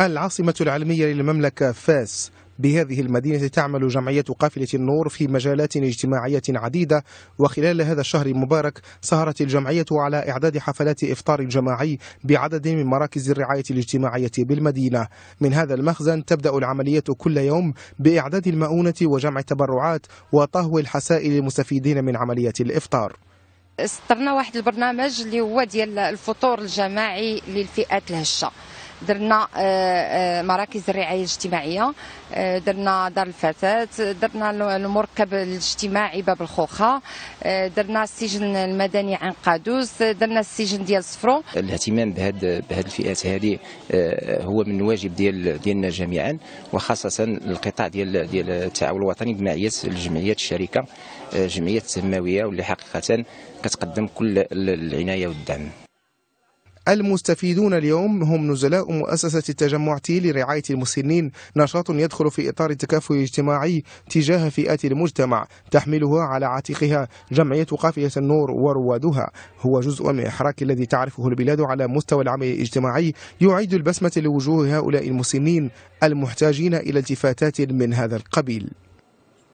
العاصمة العلمية للمملكة فاس بهذه المدينة تعمل جمعية قافلة النور في مجالات اجتماعية عديدة وخلال هذا الشهر المبارك سهرت الجمعية على إعداد حفلات إفطار جماعي بعدد من مراكز الرعاية الاجتماعية بالمدينة من هذا المخزن تبدأ العملية كل يوم بإعداد المؤونة وجمع التبرعات وطهو الحساء للمستفيدين من عملية الإفطار استرنا واحد البرنامج اللي هو ديال الفطور الجماعي للفئات الهشه درنا آه، آه، مراكز الرعايه الاجتماعيه آه، درنا دار الفتاه درنا المركب الاجتماعي باب الخوخه درنا السجن المدني عن قادوس درنا السجن ديال صفرو الاهتمام بهذه بهد الفئات هذه هو من الواجب ديال ديالنا جميعا وخاصه القطاع ديال ديال التعاون الوطني بمعيه الجمعيات الشركه جمعيه التنمويه واللي حقيقه كتقدم كل العنايه والدعم المستفيدون اليوم هم نزلاء مؤسسة التجمع تي لرعاية المسنين نشاط يدخل في إطار التكافل الاجتماعي تجاه فئات المجتمع تحملها على عاتقها جمعية قافية النور وروادها هو جزء من الحراك الذي تعرفه البلاد على مستوى العمل الاجتماعي يعيد البسمة لوجوه هؤلاء المسنين المحتاجين إلى التفاتات من هذا القبيل